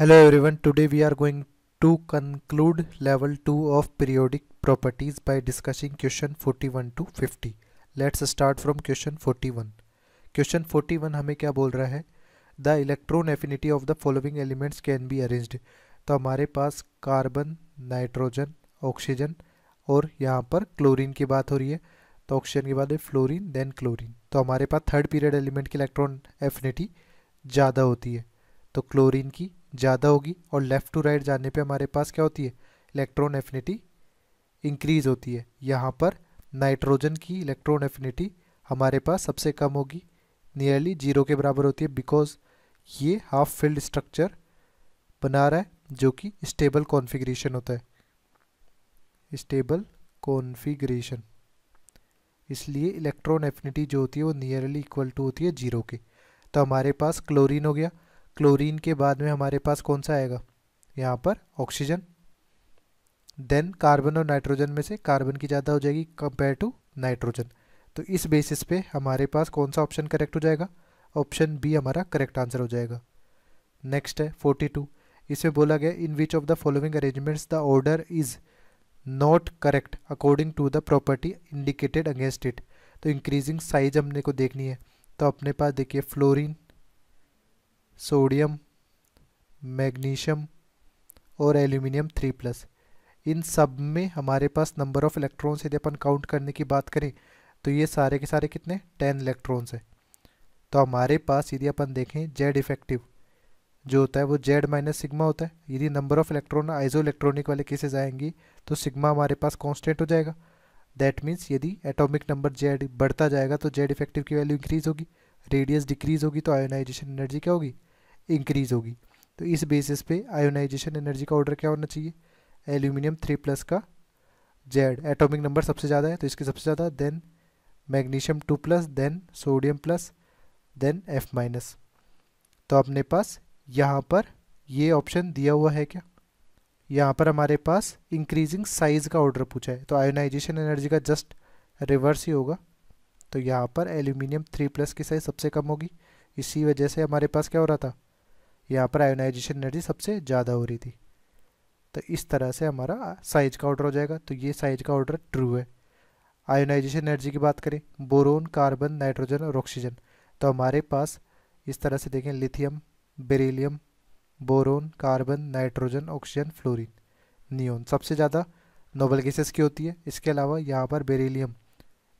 Hello we are going to conclude level two of periodic properties of discussing question forty one to fifty let's start from question forty one question forty one हमें क्या बोल रहा है the electron affinity of the following elements can be arrange तो हमारे पास carbon nitrogen oxygen और यहाँ पर क्लोरिन की बात हो रही है तो ऑक्सीजन के बाद फ्लोरिन देन क्लोरिन तो हमारे पास थर्ड पीरियड एलिमेंट की इलेक्ट्रॉन एफिनिटी ज़्यादा होती है तो क्लोरीन की ज़्यादा होगी और लेफ़्ट टू राइट जाने पे हमारे पास क्या होती है इलेक्ट्रॉन एफिनिटी इंक्रीज़ होती है यहाँ पर नाइट्रोजन की इलेक्ट्रॉन एफिनिटी हमारे पास सबसे कम होगी नियरली जीरो के बराबर होती है बिकॉज ये हाफ फील्ड स्ट्रक्चर बना रहा है जो कि स्टेबल कॉन्फ़िगरेशन होता है स्टेबल कॉन्फ़िगरेशन इसलिए इलेक्ट्रॉन एफिनिटी जो होती है वो नियरली इक्वल टू होती है जीरो के तो हमारे पास क्लोरीन हो गया क्लोरीन के बाद में हमारे पास कौन सा आएगा यहाँ पर ऑक्सीजन देन कार्बन और नाइट्रोजन में से कार्बन की ज़्यादा हो जाएगी कंपेयर टू नाइट्रोजन तो इस बेसिस पे हमारे पास कौन सा ऑप्शन करेक्ट हो जाएगा ऑप्शन बी हमारा करेक्ट आंसर हो जाएगा नेक्स्ट है फोर्टी टू इसमें बोला गया in which of the following arrangements the order is not correct according to the property indicated against it तो इंक्रीजिंग साइज हमने को देखनी है तो अपने पास देखिए फ्लोरिन सोडियम मैग्नीशियम और एल्यूमिनियम थ्री प्लस इन सब में हमारे पास नंबर ऑफ़ इलेक्ट्रॉन्स यदि अपन काउंट करने की बात करें तो ये सारे के सारे कितने टेन इलेक्ट्रॉन्स हैं तो हमारे पास यदि अपन देखें जेड इफेक्टिव जो होता है वो जेड माइनस सिग्मा होता है यदि number of electron isoelectronic वाले केसेज आएंगी तो सिग्मा हमारे पास कॉन्स्टेंट हो जाएगा दैट मीन्स यदि एटॉमिक नंबर जेड बढ़ता जाएगा तो जेड इफेक्टिव की वैल्यू इंक्रीज़ होगी रेडियस डिक्रीज़ होगी तो आयोनाइजेशन एनर्जी क्या होगी इंक्रीज़ होगी तो इस बेसिस पे आयोनाइजेशन एनर्जी का ऑर्डर क्या होना चाहिए एल्यूमिनियम थ्री प्लस का जेड एटॉमिक नंबर सबसे ज़्यादा है तो इसके सबसे ज़्यादा then magnesium two plus then sodium plus then F minus तो अपने पास यहाँ पर ये ऑप्शन दिया हुआ है क्या यहाँ पर हमारे पास इंक्रीजिंग साइज़ का ऑर्डर पूछा है तो आयोनाइजेशन एनर्जी का जस्ट रिवर्स ही होगा तो यहाँ पर एल्यूमिनियम थ्री प्लस की साइज़ सबसे कम होगी इसी वजह से हमारे पास क्या हो रहा था यहाँ पर आयोनाइजेशन एनर्जी सबसे ज़्यादा हो रही थी तो इस तरह से हमारा साइज का ऑर्डर हो जाएगा तो ये साइज का ऑर्डर ट्रू है आयोनाइजेशन एनर्जी की बात करें बोरोन कार्बन नाइट्रोजन और ऑक्सीजन तो हमारे पास इस तरह से देखें lithium beryllium boron carbon nitrogen oxygen fluorine neon सबसे ज़्यादा नोबल गैसेस की होती है इसके अलावा यहाँ पर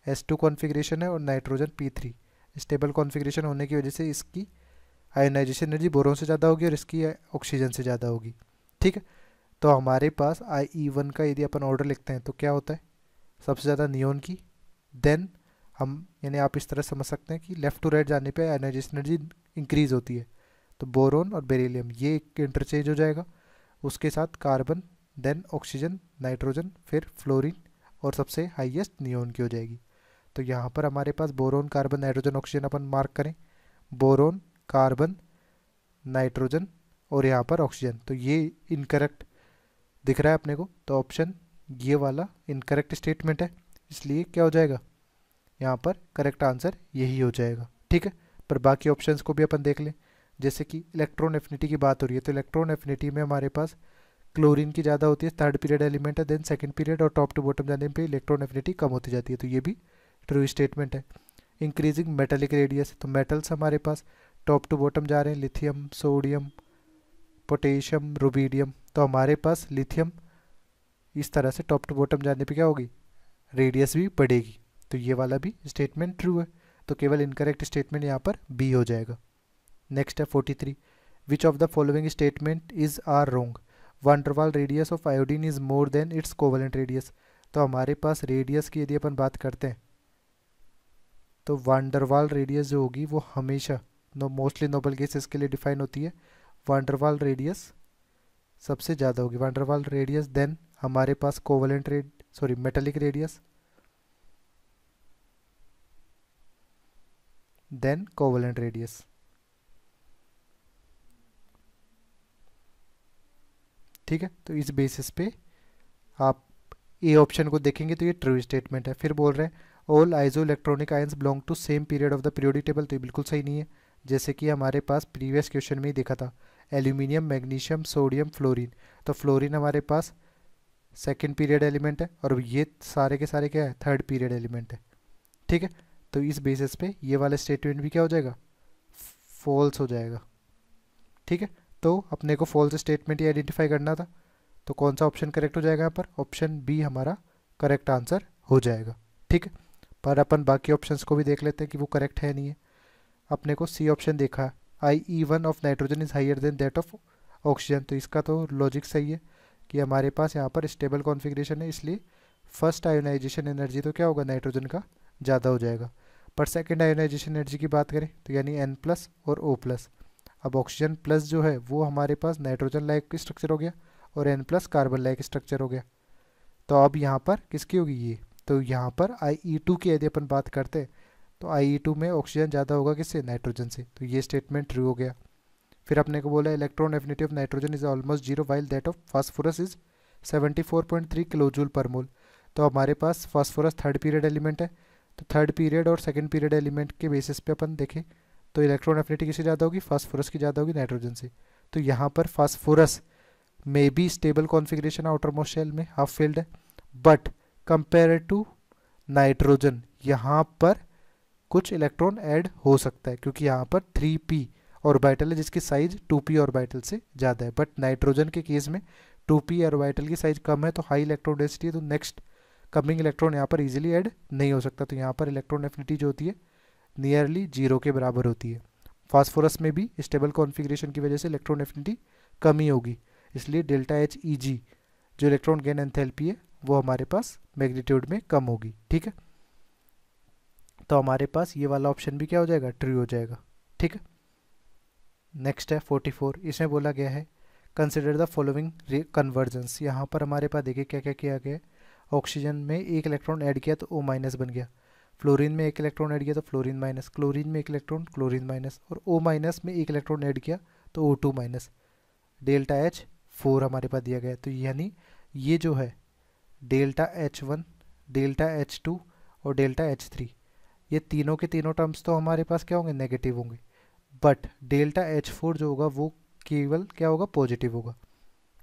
एस टू कॉन्फिग्रेशन है और नाइट्रोजन थ्री स्टेबल कॉन्फिग्रेशन होने की वजह से इसकी आयोनाइजेशन एनर्जी बोरोन से ज़्यादा होगी और इसकी ऑक्सीजन से ज़्यादा होगी ठीक है तो हमारे पास आई ई वन का यदि अपन ऑर्डर लिखते हैं तो क्या होता है सबसे ज़्यादा नियोन की देन हम यानी आप इस तरह समझ सकते हैं कि लेफ़्ट टू राइट जाने पे आयोनाइजेशन एनर्जी इंक्रीज़ होती है तो बोरोन और बेरिलियम ये एक इंटरचेंज हो जाएगा उसके साथ कार्बन देन ऑक्सीजन नाइट्रोजन फिर फ्लोरीन और सबसे हाईएस्ट नियोन की हो जाएगी तो यहाँ पर हमारे पास बोरोन कार्बन नाइट्रोजन ऑक्सीजन अपन मार्क करें बोरोन कार्बन नाइट्रोजन और यहाँ पर ऑक्सीजन तो ये इनकरेक्ट दिख रहा है अपने को तो ऑप्शन ये वाला इनकरेक्ट स्टेटमेंट है इसलिए क्या हो जाएगा यहाँ पर करेक्ट आंसर यही हो जाएगा ठीक है पर बाकी ऑप्शंस को भी अपन देख लें जैसे कि इलेक्ट्रॉन एफिनिटी की बात हो रही है तो इलेक्ट्रॉन एफिनिटी में हमारे पास क्लोरीन की ज़्यादा होती है थर्ड पीरियड एलिमेंट है देन सेकंड पीरियड और टॉप टू बॉटम जाने पे इलेक्ट्रॉन एफिनिटी कम होती जाती है तो ये भी ट्रू स्टेटमेंट है इंक्रीजिंग मेटेलिक रेडियस तो मेटल्स हमारे पास टॉप टू बॉटम जा रहे हैं लिथियम सोडियम पोटेशियम रूबीडियम तो हमारे पास लिथियम इस तरह से टॉप टू बॉटम जाने पे क्या होगी रेडियस भी बढ़ेगी तो ये वाला भी स्टेटमेंट ट्रू है तो केवल इनकरेक्ट स्टेटमेंट यहाँ पर बी हो जाएगा नेक्स्ट है forty three which of the following statement is are wrong van der Waals radius of iodine is more than its covalent radius तो हमारे पास रेडियस की यदि अपन बात करते हैं तो वांडरवाल रेडियस जो होगी वो हमेशा नो मोस्टली नोबल गैस इसके लिए डिफाइन होती है वांडरवाल रेडियस सबसे ज़्यादा होगी वांडरवाल रेडियस देन हमारे पास covalent rad sorry metallic radius then covalent radius ठीक है तो इस बेसिस पे आप ए ऑप्शन को देखेंगे तो ये ट्रू स्टेटमेंट है फिर बोल रहे हैं all isoelectronic ions belong to same period of the periodic table तो ये बिल्कुल सही नहीं है जैसे कि हमारे पास प्रीवियस क्वेश्चन में ही देखा था एल्यूमिनियम मैग्नीशियम सोडियम फ्लोरीन तो फ्लोरीन हमारे पास सेकेंड पीरियड एलिमेंट है और ये सारे के सारे क्या है थर्ड पीरियड एलिमेंट है ठीक है तो इस बेसिस पे ये वाला स्टेटमेंट भी क्या हो जाएगा फॉल्स हो जाएगा ठीक है तो अपने को फॉल्स स्टेटमेंट ही आइडेंटिफाई करना था तो कौन सा ऑप्शन करेक्ट हो जाएगा यहाँ पर ऑप्शन बी हमारा करेक्ट आंसर हो जाएगा ठीक है पर अपन बाकी ऑप्शंस को भी देख लेते हैं कि वो करेक्ट है नहीं है अपने को सी ऑप्शन देखा I E one of nitrogen is higher than that of oxygen तो इसका तो लॉजिक सही है कि हमारे पास यहाँ पर स्टेबल कॉन्फिग्रेशन है इसलिए फर्स्ट आयोनाइजेशन एनर्जी तो क्या होगा नाइट्रोजन का ज़्यादा हो जाएगा पर सेकेंड आयोनाइजेशन एनर्जी की बात करें तो यानी एन प्लस और ओ प्लस अब ऑक्सीजन प्लस जो है वो हमारे पास नाइट्रोजन लाइक स्ट्रक्चर हो गया और N plus carbon like structure हो गया तो अब यहाँ पर किसकी होगी ये तो यहाँ पर आई ई टू की यदि अपन बात करते हैं तो आई टू e में ऑक्सीजन ज़्यादा होगा किससे नाइट्रोजन से तो ये स्टेटमेंट ट्रू हो गया फिर अपने को बोला electron affinity of nitrogen is almost zero while that of phosphorus is 74.3 kilojoule per mole तो हमारे पास फास्फोरस थर्ड पीरियड एलिमेंट है तो थर्ड पीरियड और सेकेंड पीरियड एलिमेंट के बेसिस पे अपन देखें तो इलेक्ट्रॉन एफिनिटी किससे ज़्यादा होगी फास्फोरस की ज़्यादा होगी नाइट्रोजन से तो यहाँ पर phosphorus may be stable configuration outer most में हाफ फील्ड है बट कंपेयर टू नाइट्रोजन यहाँ पर कुछ इलेक्ट्रॉन ऐड हो सकता है क्योंकि यहाँ पर थ्री पी ऑर्बिटल है जिसकी साइज टू पी ऑर्बिटल से ज़्यादा है बट नाइट्रोजन के केस में टू पी ऑर्बिटल की साइज कम है तो हाई इलेक्ट्रॉन डेंसिटी है तो नेक्स्ट कमिंग इलेक्ट्रॉन यहाँ पर इजीली ऐड नहीं हो सकता तो यहाँ पर इलेक्ट्रॉन एफिनिटी जो होती है नियरली जीरो के बराबर होती है फॉस्फोरस में भी स्टेबल कॉन्फिग्रेशन की वजह से इलेक्ट्रॉन एफिनिटी कम ही होगी इसलिए डेल्टा एच ई जी जो इलेक्ट्रॉन गेन एंथेल्पी है वो हमारे पास मैग्नीट्यूड में कम होगी ठीक है तो हमारे पास ये वाला ऑप्शन भी क्या हो जाएगा ट्रू हो जाएगा ठीक है नेक्स्ट है फोर्टी फोर इसमें बोला गया है कंसिडर द फॉलोइंग कन्वर्जेंस यहाँ पर हमारे पास देखिए क्या क्या किया गया ऑक्सीजन में एक इलेक्ट्रॉन ऐड किया तो ओ माइनस बन गया फ्लोरीन में एक इलेक्ट्रॉन ऐड किया तो फ्लोरीन माइनस क्लोरीन में एक इलेक्ट्रॉन क्लोरीन माइनस और ओ माइनस में एक इलेक्ट्रॉन ऐड किया तो O two minus delta H four हमारे पास दिया गया तो यानी ये जो है delta H one delta H two और डेल्टा एच थ्री ये तीनों के तीनों टर्म्स तो हमारे पास क्या होंगे नेगेटिव होंगे बट डेल्टा एच फोर जो होगा वो केवल क्या होगा पॉजिटिव होगा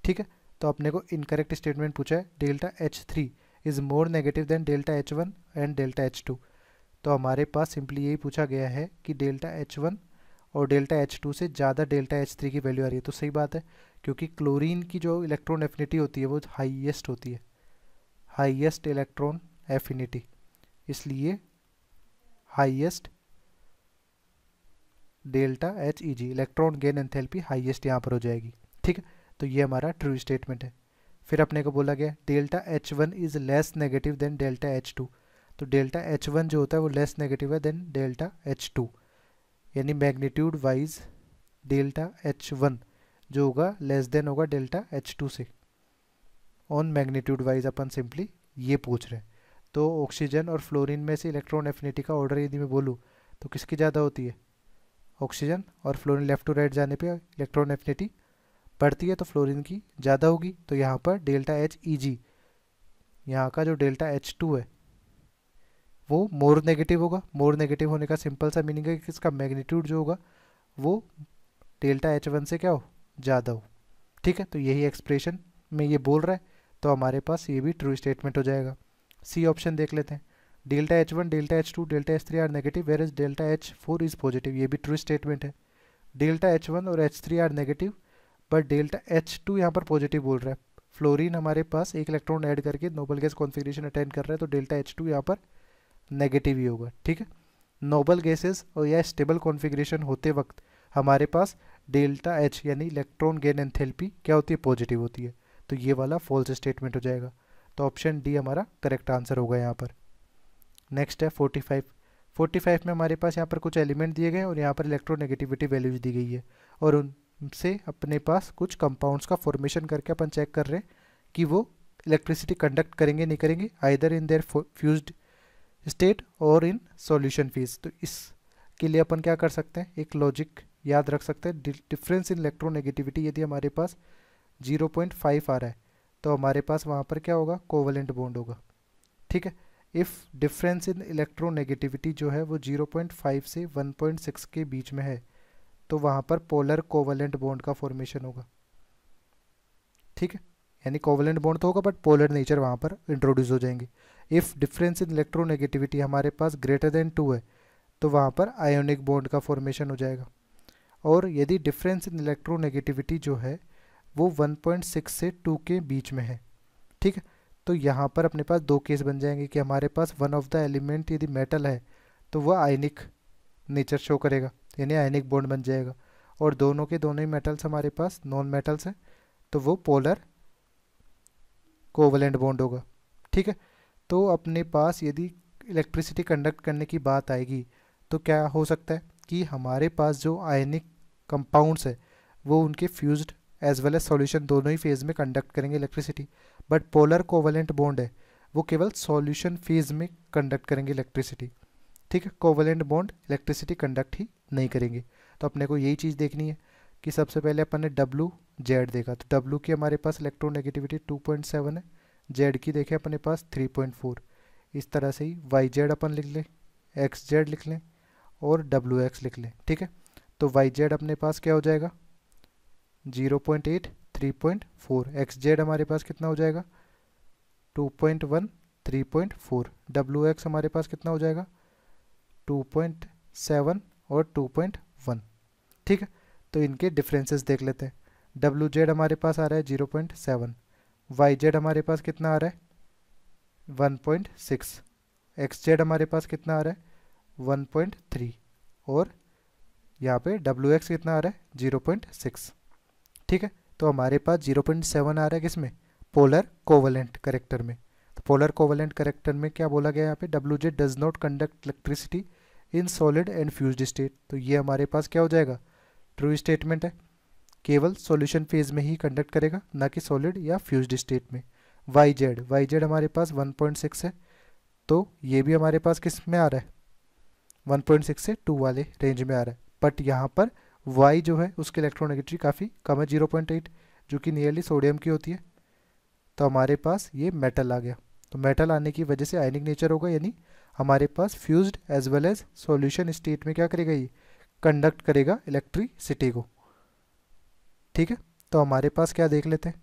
ठीक है तो अपने को इनकरेक्ट स्टेटमेंट पूछा है delta H three is more negative than delta H one and delta H two तो हमारे पास सिंपली यही पूछा गया है कि डेल्टा एच वन और डेल्टा एच टू से ज़्यादा डेल्टा एच थ्री की वैल्यू आ रही है तो सही बात है क्योंकि क्लोरीन की जो इलेक्ट्रॉन एफिनिटी होती है वो हाइएस्ट होती है हाइएस्ट इलेक्ट्रॉन एफिनिटी इसलिए highest delta H E G electron gain enthalpy highest यहाँ पर हो जाएगी ठीक है तो ये हमारा ट्रू स्टेटमेंट है फिर अपने को बोला गया delta H one is less negative than delta H two तो डेल्टा एच वन जो होता है वो लेस नेगेटिव है देन डेल्टा एच टू यानी magnitude wise delta H one जो होगा लेस देन होगा डेल्टा एच टू से ऑन मैग्नीट्यूड वाइज अपन सिंपली ये पूछ रहे हैं तो ऑक्सीजन और फ्लोरीन में से इलेक्ट्रॉन एफिनिटी का ऑर्डर यदि मैं बोलूँ तो किसकी ज़्यादा होती है ऑक्सीजन और फ्लोरीन लेफ़्ट टू राइट जाने पे इलेक्ट्रॉन एफिनिटी बढ़ती है तो फ्लोरीन की ज़्यादा होगी तो यहाँ पर डेल्टा एच ई जी यहाँ का जो डेल्टा एच टू है वो मोर नेगेटिव होगा मोर नेगेटिव होने का सिंपल सा मीनिंग है कि इसका मैग्नीट्यूड जो होगा वो डेल्टा एच वन से क्या हो ज़्यादा हो ठीक है तो यही एक्सप्रेशन में ये बोल रहा है तो हमारे पास ये भी ट्रू स्टेटमेंट हो जाएगा सी ऑप्शन देख लेते हैं delta H one delta H two delta H three are negative where is delta H four is positive ये भी ट्रू स्टेटमेंट है डेल्टा एच वन और H three are negative but delta H two यहाँ पर positive बोल रहा है fluorine हमारे पास एक इलेक्ट्रॉन ऐड करके नोबल गैस कॉन्फिग्रेशन अटेंड कर रहा है तो डेल्टा एच टू यहाँ पर नेगेटिव ही होगा ठीक है नोबल गैसेस और या स्टेबल कॉन्फिग्रेशन होते वक्त हमारे पास डेल्टा एच यानी इलेक्ट्रॉन गेन एंथेल्पी क्या होती है पॉजिटिव होती है तो ये वाला फॉल्स स्टेटमेंट हो जाएगा तो ऑप्शन डी हमारा करेक्ट आंसर होगा यहाँ पर नेक्स्ट है फोर्टी फाइव फोर्टी फाइव में हमारे पास यहाँ पर कुछ एलिमेंट दिए गए और यहाँ पर इलेक्ट्रोनेगेटिविटी वैल्यूज दी गई है और उनसे अपने पास कुछ कंपाउंड्स का फॉर्मेशन करके अपन चेक कर रहे हैं कि वो इलेक्ट्रिसिटी कंडक्ट करेंगे नहीं करेंगे either in their fuse state और इन सॉल्यूशन फीस तो इसके लिए अपन क्या कर सकते हैं एक लॉजिक याद रख सकते हैं डिफरेंस इन इलेक्ट्रोनेगेटिविटी यदि हमारे पास फाइव आ रहा है तो हमारे पास वहाँ पर क्या होगा कोवलेंट बॉन्ड होगा ठीक है इफ़ डिफरेंस इन इलेक्ट्रोनेगेटिविटी जो है वो 0.5 से 1.6 के बीच में है तो वहाँ पर पोलर कोवलेंट बॉन्ड का फॉर्मेशन होगा ठीक है यानी कोवलेंट बॉन्ड तो होगा बट पोलर नेचर वहाँ पर इंट्रोड्यूस हो जाएंगे इफ़ डिफरेंस इन इलेक्ट्रोनेगेटिविटी हमारे पास ग्रेटर देन टू है तो वहाँ पर आयोनिक बॉन्ड का फॉर्मेशन हो जाएगा और यदि डिफरेंस इन इलेक्ट्रोनेगेटिविटी जो है वो 1.6 से 2 के बीच में है ठीक है तो यहाँ पर अपने पास दो केस बन जाएंगे कि हमारे पास वन ऑफ द एलिमेंट यदि मेटल है तो वह आयनिक नेचर शो करेगा यानी आयनिक बॉन्ड बन जाएगा और दोनों के दोनों ही मेटल्स हमारे पास नॉन मेटल्स हैं तो वो पोलर कोवलेंट बॉन्ड होगा ठीक है तो अपने पास यदि इलेक्ट्रिसिटी कंडक्ट करने की बात आएगी तो क्या हो सकता है कि हमारे पास जो आयनिक कंपाउंड्स है वो उनके fused as well as solution दोनों ही फेज़ में कंडक्ट करेंगे electricity but polar covalent bond है वो केवल सॉल्यूशन फेज़ में कंडक्ट करेंगे इलेक्ट्रिसिटी ठीक है कोवलेंट बॉन्ड इलेक्ट्रिसिटी कंडक्ट ही नहीं करेंगे तो अपने को यही चीज़ देखनी है कि सबसे पहले अपन ने डब्लू जेड देखा तो डब्लू की हमारे पास इलेक्ट्रोनेगेटिविटी सेवन है जेड की देखें अपने पास थ्री पॉइंट फोर इस तरह से ही वाई जेड अपन लिख लें एक्स जेड लिख लें और डब्लू एक्स लिख लें ठीक है तो वाई जेड अपने पास क्या हो जाएगा zero point eight three point four X Z हमारे पास कितना हो जाएगा two point one three point four W X हमारे पास कितना हो जाएगा टू पॉइंट सेवन और टू पॉइंट वन ठीक है तो इनके डिफरेंसेस देख लेते हैं डब्ल्यू जेड हमारे पास आ रहा है zero point seven Y Z हमारे पास कितना आ रहा है one point six X Z हमारे पास कितना आ रहा है वन पॉइंट थ्री और यहाँ पे डब्ल्यू एक्स कितना आ रहा है जीरो पॉइंट सिक्स ठीक है तो हमारे पास 0.7 आ रहा है किसमें पोलर कोवलेंट करेक्टर में तो पोलर कोवलेंट करेक्टर में क्या बोला गया यहाँ पे W Z does not conduct electricity in solid and fuse state तो ये हमारे पास क्या हो जाएगा ट्रू स्टेटमेंट है केवल सोल्यूशन फेज में ही कंडक्ट करेगा ना कि सॉलिड या फ्यूज स्टेट में वाई जेड वाई जेड हमारे पास सिक्स है तो ये भी हमारे पास किस में आ रहा है 1.6 से 2 वाले रेंज में आ रहा है बट यहाँ पर वाई जो है उसकी इलेक्ट्रोनेगेटिविटी काफ़ी कम है जीरो पॉइंट एट जो कि नियरली सोडियम की होती है तो हमारे पास ये मेटल आ गया तो मेटल आने की वजह से आयनिक नेचर होगा यानी हमारे पास fused as well as solution state में क्या करेगा ये कंडक्ट करेगा इलेक्ट्रिसिटी को ठीक है तो हमारे पास क्या देख लेते हैं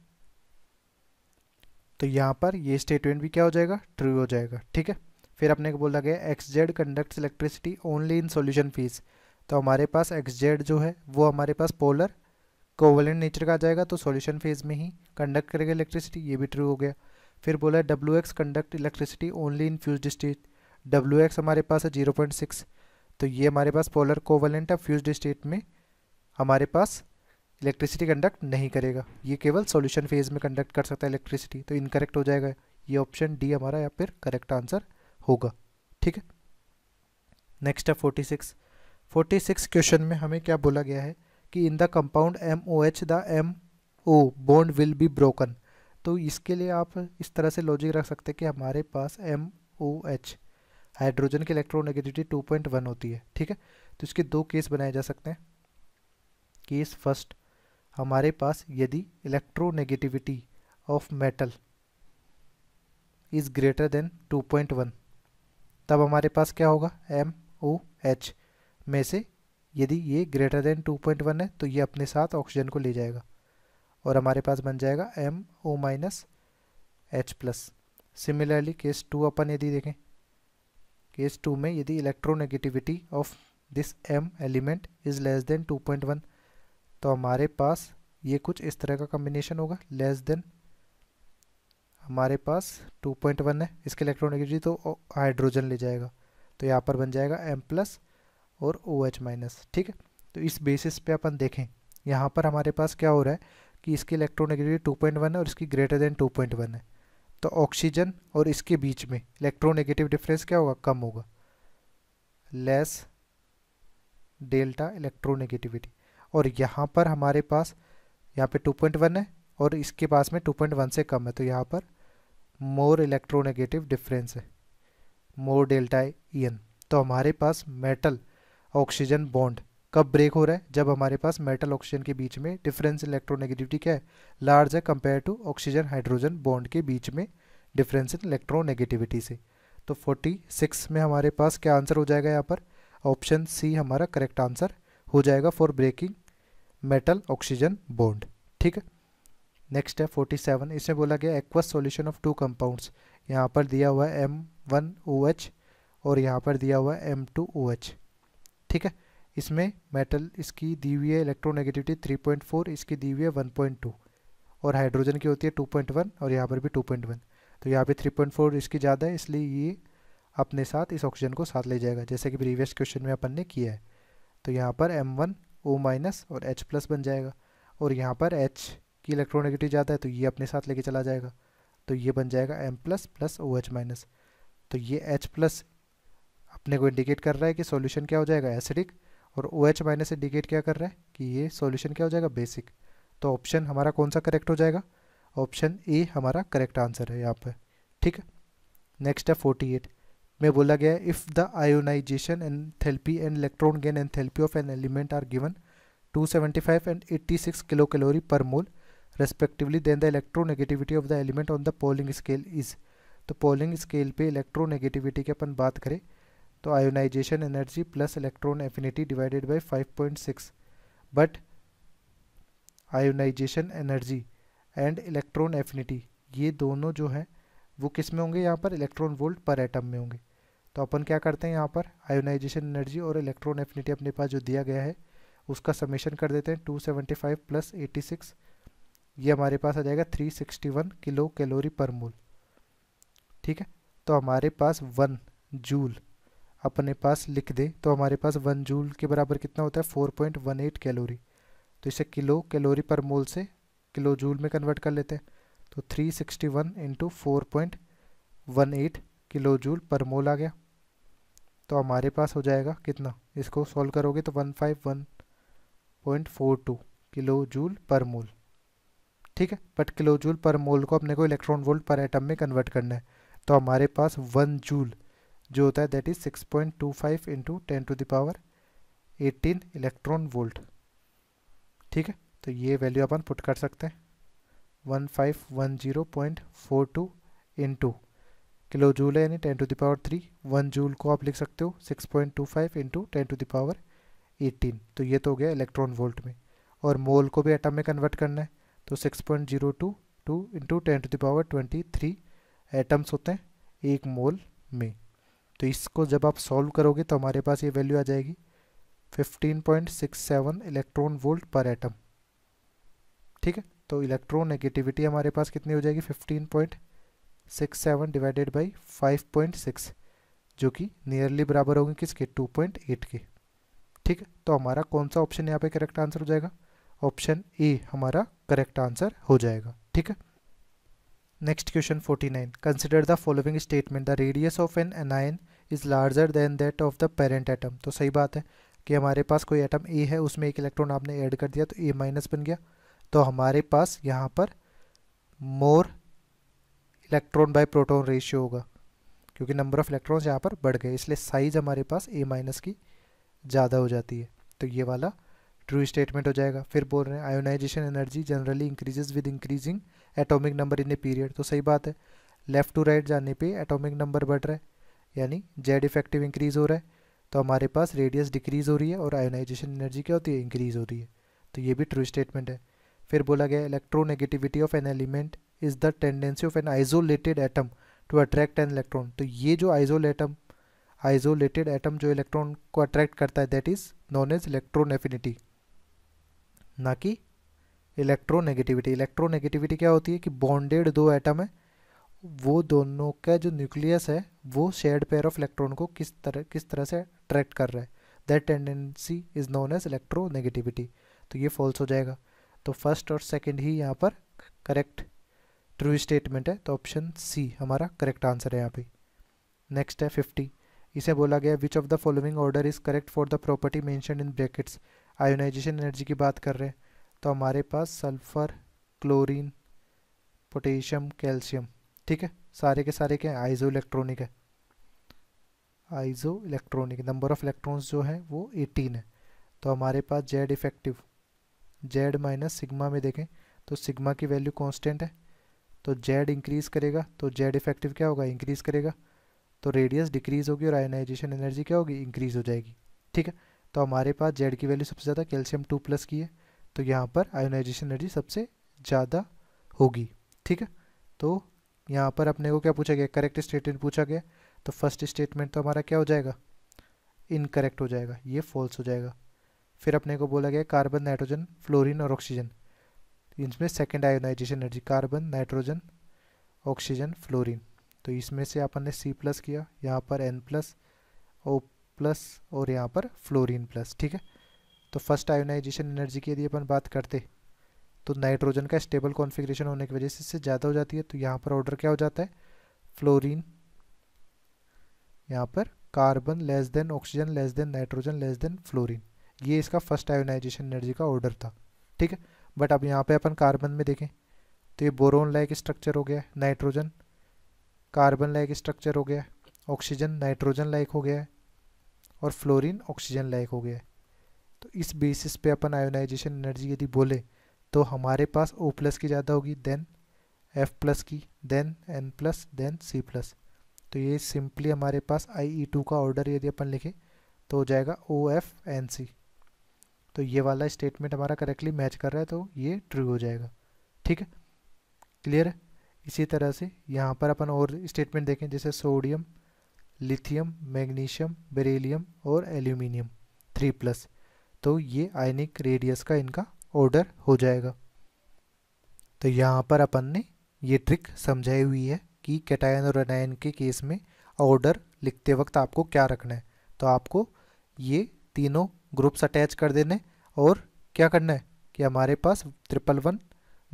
तो यहाँ पर ये स्टेटमेंट भी क्या हो जाएगा ट्रू हो जाएगा ठीक है फिर अपने को बोला गया X Z conducts electricity only in solution phase तो हमारे पास एक्स जेड जो है वो हमारे पास पोलर कोवलेंट नेचर का आ जाएगा तो सॉल्यूशन फेज में ही कंडक्ट करेगा इलेक्ट्रिसिटी ये भी ट्रू हो गया फिर बोला W X conduct electricity only in fused state W X हमारे पास है जीरो पॉइंट सिक्स तो ये हमारे पास पोलर कोवलेंट है फ्यूज स्टेट में हमारे पास इलेक्ट्रिसिटी कंडक्ट नहीं करेगा ये केवल सोल्यूशन फेज में कंडक्ट कर सकता है इलेक्ट्रिसिटी तो इनकरेक्ट हो जाएगा ये ऑप्शन डी हमारा या फिर करेक्ट आंसर होगा ठीक है नेक्स्ट है फोर्टी सिक्स 46 क्वेश्चन में हमें क्या बोला गया है कि in the compound M O H the M O bond will be broken तो इसके लिए आप इस तरह से लॉजिक रख सकते हैं कि हमारे पास एम ओ एच हाइड्रोजन की इलेक्ट्रोनेगेटिविटी 2.1 होती है ठीक है तो इसके दो केस बनाए जा सकते हैं केस फर्स्ट हमारे पास यदि electronegativity of metal is greater than 2.1 तब हमारे पास क्या होगा एम ओ एच में से यदि ये ग्रेटर देन 2.1 है तो ये अपने साथ ऑक्सीजन को ले जाएगा और हमारे पास बन जाएगा M O minus H plus similarly case two अपन यदि देखें केस टू में यदि electronegativity of this M element is less than 2.1 तो हमारे पास ये कुछ इस तरह का कम्बिनेशन होगा लेस देन हमारे पास 2.1 है इसके इलेक्ट्रोनेगेटिविटी तो हाइड्रोजन ले जाएगा तो यहाँ पर बन जाएगा एम प्लस और ओ OH माइनस ठीक है तो इस बेसिस पे अपन देखें यहाँ पर हमारे पास क्या हो रहा है कि इसकी इलेक्ट्रोनेगेटिविटी टू पॉइंट वन है और इसकी greater than two point one है तो ऑक्सीजन और इसके बीच में इलेक्ट्रोनेगेटिव डिफरेंस क्या होगा कम होगा लेस डेल्टा इलेक्ट्रोनेगेटिविटी और यहाँ पर हमारे पास यहाँ पे 2.1 है और इसके पास में 2.1 से कम है तो यहाँ पर मोर इलेक्ट्रोनेगेटिव डिफरेंस है मोर डेल्टा ई एन तो हमारे पास मेटल ऑक्सीजन बॉन्ड कब ब्रेक हो रहा है जब हमारे पास मेटल ऑक्सीजन के बीच में डिफरेंस इलेक्ट्रोनेगेटिविटी क्या है लार्ज है compare to oxygen hydrogen bond के बीच में डिफरेंस इन इलेक्ट्रोनेगेटिविटी से तो 46 में हमारे पास क्या आंसर हो जाएगा यहाँ पर ऑप्शन सी हमारा करेक्ट आंसर हो जाएगा for breaking metal oxygen bond ठीक है नेक्स्ट है 47 इसमें बोला गया aqueous solution of two compounds यहाँ पर दिया हुआ है एम वन और यहाँ पर दिया हुआ है एम टू ओ एच ठीक है इसमें मेटल इसकी दी हुई है इलेक्ट्रोनेगेटिविटी 3.4 इसकी दी हुई है 1.2 और हाइड्रोजन की होती है 2.1 और यहाँ पर भी 2.1 तो यहाँ पे 3.4 इसकी ज़्यादा है इसलिए ये अपने साथ इस ऑक्सीजन को साथ ले जाएगा जैसे कि प्रीवियस क्वेश्चन में अपन ने किया है तो यहाँ पर एम वन ओ माइनस और एच प्लस बन जाएगा और यहाँ पर एच की इलेक्ट्रोनेगेटिव ज़्यादा है तो ये अपने साथ लेके चला जाएगा तो ये बन जाएगा M plus plus O H minus तो ये एच प्लस अपने को इंडिकेट कर रहा है कि सॉल्यूशन क्या हो जाएगा एसिडिक और ओ एच माइनस इंडिकेट क्या कर रहा है कि ये सॉल्यूशन क्या हो जाएगा बेसिक तो ऑप्शन हमारा कौन सा करेक्ट हो जाएगा ऑप्शन ए हमारा करेक्ट आंसर है यहाँ पर ठीक है नेक्स्ट है फोर्टी एट में बोला गया है if the ionization enthalpy and electron gain enthalpy of an element are given to seventy five and six kilo calorie per mole mole then the electronegativity of the element on the Pauling scale is तो Pauling scale पे electronegativity की अपन बात करें तो ionisation energy plus electron affinity divided by 5.6 but ionization energy and electron affinity ये दोनों जो हैं वो किस में होंगे यहाँ पर इलेक्ट्रॉन वोल्ट पर एटम में होंगे तो अपन क्या करते हैं यहाँ पर आयोनाइजेशन एनर्जी और इलेक्ट्रॉन एफिनिटी अपने पास जो दिया गया है उसका समेशन कर देते हैं 275 प्लस 86 ये हमारे पास आ जाएगा 361 किलो कैलोरी पर मोल ठीक है तो हमारे पास वन जूल अपने पास लिख दें तो हमारे पास वन जूल के बराबर कितना होता है four point one eight calorie तो इसे किलो कैलोरी पर मोल से किलो जूल में कन्वर्ट कर लेते हैं तो three sixty one into four point one eight kilo joule per mole आ गया तो हमारे पास हो जाएगा कितना इसको सॉल्व करोगे तो one five one point four two kilo joule per mole ठीक है बट किलो जूल पर मोल को अपने को इलेक्ट्रॉन वोल्ट पर एटम में कन्वर्ट करना है तो हमारे पास वन जूल जो होता है that is 6.25 point two five into ten to the power eighteen electron volt ठीक है तो ये वैल्यू अपन पुट कर सकते हैं one five one zero point four two into kilo joule है यानी ten to the power three one joule को आप लिख सकते हो six point two five into ten to the power eighteen तो ये तो हो गया इलेक्ट्रॉन वोल्ट में और मोल को भी एटम में कन्वर्ट करना है तो six point zero two two into ten to the power twenty three atoms होते हैं एक मोल में तो इसको जब आप सॉल्व करोगे तो हमारे पास ये वैल्यू आ जाएगी 15.67 इलेक्ट्रॉन वोल्ट पर एटम ठीक है तो इलेक्ट्रॉन नेगेटिविटी हमारे पास कितनी हो जाएगी 15.67 डिवाइडेड बाई 5.6 जो कि नियरली बराबर होगी किसके 2.8 के ठीक है तो हमारा कौन सा ऑप्शन यहाँ पे करेक्ट आंसर हो जाएगा ऑप्शन ए हमारा करेक्ट आंसर हो जाएगा ठीक है Next question 49. Consider the following statement. The radius of an anion is larger than that of the parent atom. तो सही बात है कि हमारे पास कोई एटम ए है उसमें एक इलेक्ट्रॉन आपने ऐड कर दिया तो ए माइनस बन गया तो हमारे पास यहाँ पर more electron by proton ratio होगा क्योंकि नंबर ऑफ इलेक्ट्रॉन्स यहाँ पर बढ़ गए इसलिए साइज हमारे पास ए माइनस की ज़्यादा हो जाती है तो ये वाला ट्रू स्टेटमेंट हो जाएगा फिर बोल रहे हैं ionization energy generally increases with increasing atomic number in a period तो सही बात है लेफ़्ट टू राइट जाने पे एटॉमिक नंबर बढ़ रहा है यानी जेड इफेक्टिव इंक्रीज़ हो रहा है तो हमारे पास रेडियस डिक्रीज़ हो रही है और आयोनाइजेशन एनर्जी क्या होती है इंक्रीज़ हो रही है तो ये भी ट्रू स्टेटमेंट है फिर बोला गया electronegativity of an element is the tendency of an isolated atom to attract an electron तो ये जो आइजोल एटम एटम जो इलेक्ट्रॉन को अट्रैक्ट करता है that is known as electron affinity ना कि इलेक्ट्रोनेगेटिविटी इलेक्ट्रोनेगेटिविटी क्या होती है कि बॉन्डेड दो एटम है वो दोनों का जो न्यूक्लियस है वो शेयर्ड पेयर ऑफ इलेक्ट्रॉन को किस तरह किस तरह से अट्रैक्ट कर रहा है that tendency is known as electronegativity तो ये फॉल्स हो जाएगा तो फर्स्ट और सेकंड ही यहाँ पर करेक्ट ट्रू स्टेटमेंट है तो ऑप्शन सी हमारा करेक्ट आंसर है यहाँ पे नेक्स्ट है फिफ्टी इसे बोला गया which of the following order is correct for the property mentioned in brackets ionization energy की बात कर रहे हैं तो हमारे पास सल्फ़र क्लोरीन पोटेशियम कैल्शियम ठीक है सारे के सारे क्या है आइजो इलेक्ट्रॉनिक है आइजो इलेक्ट्रॉनिक नंबर ऑफ इलेक्ट्रॉन्स जो है वो 18 है तो हमारे पास Z effective Z minus sigma में देखें तो सिग्मा की वैल्यू कांस्टेंट है तो जेड इंक्रीज़ करेगा तो जेड इफेक्टिव क्या होगा इंक्रीज़ करेगा तो रेडियस डिक्रीज़ होगी और आयनाइजेशन एनर्जी क्या होगी इंक्रीज़ हो जाएगी ठीक है तो हमारे पास जेड की वैल्यू सबसे ज़्यादा कैल्शियम टू प्लस की है तो यहाँ पर आयोनाइजेशन एनर्जी सबसे ज़्यादा होगी ठीक है तो यहाँ पर अपने को क्या पूछा गया करेक्ट स्टेटमेंट पूछा गया तो फर्स्ट स्टेटमेंट तो हमारा क्या हो जाएगा इनकरेक्ट हो जाएगा ये फॉल्स हो जाएगा फिर अपने को बोला गया कार्बन नाइट्रोजन फ्लोरिन और ऑक्सीजन इसमें second ionization energy carbon nitrogen oxygen fluorine तो इसमें से अपन ने सी प्लस किया यहाँ पर एन प्लस ओ प्लस और यहाँ पर फ्लोरीन प्लस ठीक है तो फर्स्ट आयोनाइजेशन एनर्जी की यदि अपन बात करते तो नाइट्रोजन का स्टेबल कॉन्फिग्रेशन होने की वजह से इससे ज़्यादा हो जाती है तो यहाँ पर ऑर्डर क्या हो जाता है फ्लोरीन यहाँ पर carbon less than oxygen less than nitrogen less than fluorine ये इसका फर्स्ट आयोनाइजेशन एनर्जी का ऑर्डर था ठीक है बट अब यहाँ पे अपन कार्बन में देखें तो ये बोरोन लाइक स्ट्रक्चर हो गया है नाइट्रोजन कार्बन लाइक स्ट्रक्चर हो गया है ऑक्सीजन नाइट्रोजन लाइक हो गया है और फ्लोरीन ऑक्सीजन लाइक हो गया है तो इस बेसिस पे अपन आयोनाइजेशन एनर्जी यदि बोले तो हमारे पास ओ प्लस की ज़्यादा होगी देन एफ प्लस की then N plus then C plus तो ये सिंपली हमारे पास आई ई टू का ऑर्डर यदि अपन लिखें तो हो जाएगा ओ एफ एन सी तो ये वाला स्टेटमेंट हमारा करेक्टली मैच कर रहा है तो ये ट्रू हो जाएगा ठीक है क्लियर है इसी तरह से यहाँ पर अपन और स्टेटमेंट देखें जैसे सोडियम लिथियम मैग्नीशियम बेरेलीम और एल्यूमिनियम थ्री प्लस तो ये आयनिक रेडियस का इनका ऑर्डर हो जाएगा तो यहाँ पर अपन ने ये ट्रिक समझाई हुई है कि कैटायन और अनायन के केस में ऑर्डर लिखते वक्त आपको क्या रखना है तो आपको ये तीनों ग्रुप्स अटैच कर देने और क्या करना है कि हमारे पास triple one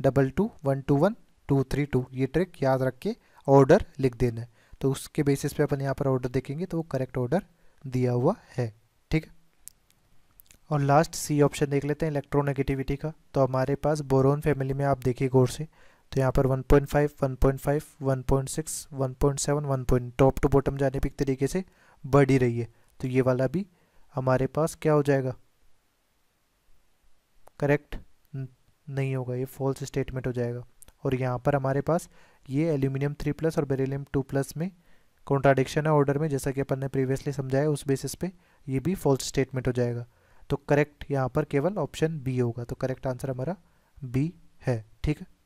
double two one two one two three two ये ट्रिक याद रख के ऑर्डर लिख देना है तो उसके बेसिस पे अपन यहाँ पर ऑर्डर देखेंगे तो वो करेक्ट ऑर्डर दिया हुआ है और लास्ट सी ऑप्शन देख लेते हैं इलेक्ट्रोनेगेटिविटी का तो हमारे पास बोरोन फैमिली में आप देखिए गौर से तो यहाँ पर 1.5, 1.5, 1.6, 1.7, 1. पॉइंट टॉप टू बॉटम जाने पर एक तरीके से बढ़ ही रही है तो ये वाला भी हमारे पास क्या हो जाएगा करेक्ट नहीं होगा ये फॉल्स स्टेटमेंट हो जाएगा और यहाँ पर हमारे पास ये एल्यूमिनियम थ्री प्लस और बेरेलीम टू प्लस में कॉन्ट्राडिक्शन है ऑर्डर में जैसा कि अपन ने प्रीवियसली समझाया उस बेसिस पे ये भी फॉल्स स्टेटमेंट हो जाएगा तो करेक्ट यहाँ पर केवल ऑप्शन बी होगा तो करेक्ट आंसर हमारा बी है ठीक है